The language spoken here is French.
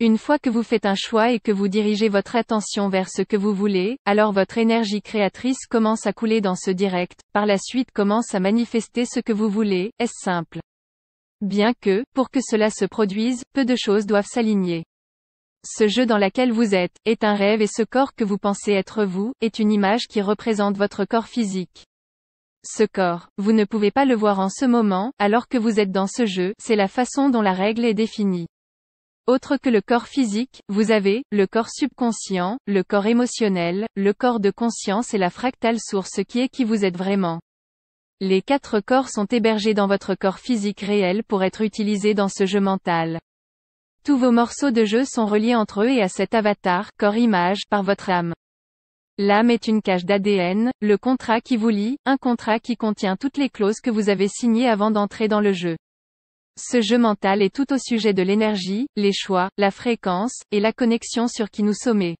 Une fois que vous faites un choix et que vous dirigez votre attention vers ce que vous voulez, alors votre énergie créatrice commence à couler dans ce direct, par la suite commence à manifester ce que vous voulez, est-ce simple Bien que, pour que cela se produise, peu de choses doivent s'aligner. Ce jeu dans lequel vous êtes, est un rêve et ce corps que vous pensez être vous, est une image qui représente votre corps physique. Ce corps, vous ne pouvez pas le voir en ce moment, alors que vous êtes dans ce jeu, c'est la façon dont la règle est définie. Autre que le corps physique, vous avez, le corps subconscient, le corps émotionnel, le corps de conscience et la fractale source qui est qui vous êtes vraiment. Les quatre corps sont hébergés dans votre corps physique réel pour être utilisés dans ce jeu mental. Tous vos morceaux de jeu sont reliés entre eux et à cet avatar, corps-image, par votre âme. L'âme est une cage d'ADN, le contrat qui vous lie, un contrat qui contient toutes les clauses que vous avez signées avant d'entrer dans le jeu. Ce jeu mental est tout au sujet de l'énergie, les choix, la fréquence, et la connexion sur qui nous sommes.